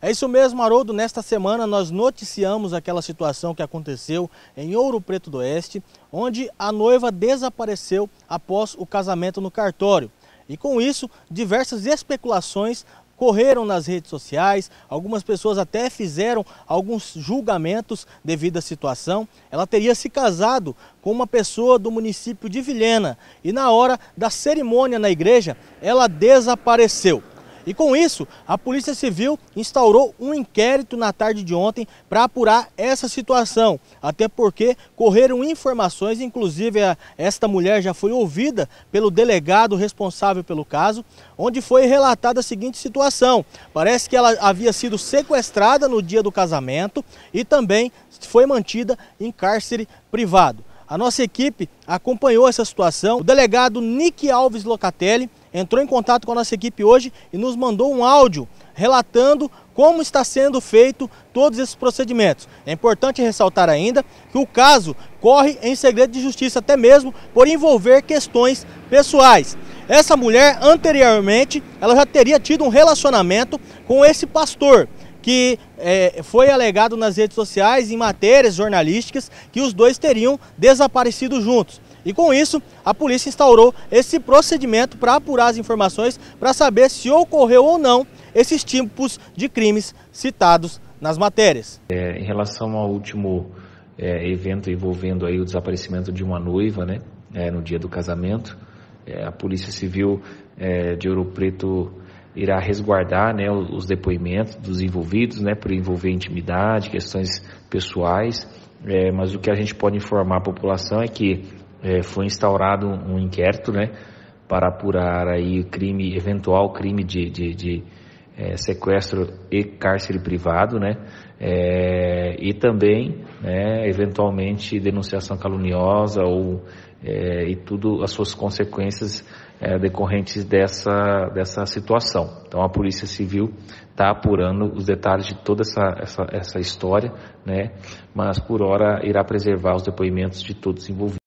É isso mesmo, Haroldo. Nesta semana nós noticiamos aquela situação que aconteceu em Ouro Preto do Oeste, onde a noiva desapareceu após o casamento no cartório. E com isso, diversas especulações correram nas redes sociais, algumas pessoas até fizeram alguns julgamentos devido à situação. Ela teria se casado com uma pessoa do município de Vilhena e na hora da cerimônia na igreja, ela desapareceu. E com isso, a Polícia Civil instaurou um inquérito na tarde de ontem para apurar essa situação, até porque correram informações, inclusive esta mulher já foi ouvida pelo delegado responsável pelo caso, onde foi relatada a seguinte situação. Parece que ela havia sido sequestrada no dia do casamento e também foi mantida em cárcere privado. A nossa equipe acompanhou essa situação. O delegado Nick Alves Locatelli entrou em contato com a nossa equipe hoje e nos mandou um áudio relatando como está sendo feito todos esses procedimentos. É importante ressaltar ainda que o caso corre em segredo de justiça, até mesmo por envolver questões pessoais. Essa mulher, anteriormente, ela já teria tido um relacionamento com esse pastor que é, foi alegado nas redes sociais, em matérias jornalísticas, que os dois teriam desaparecido juntos. E com isso, a polícia instaurou esse procedimento para apurar as informações, para saber se ocorreu ou não esses tipos de crimes citados nas matérias. É, em relação ao último é, evento envolvendo aí o desaparecimento de uma noiva, né, é, no dia do casamento, é, a Polícia Civil é, de Ouro Preto irá resguardar né, os depoimentos dos envolvidos, né, por envolver intimidade, questões pessoais, é, mas o que a gente pode informar a população é que é, foi instaurado um inquérito né, para apurar aí o crime, eventual crime de, de, de é, sequestro e cárcere privado, né? É, e também, né, eventualmente, denunciação caluniosa ou é, e tudo as suas consequências é, decorrentes dessa, dessa situação. Então a Polícia Civil está apurando os detalhes de toda essa, essa, essa história, né? mas por hora irá preservar os depoimentos de todos envolvidos.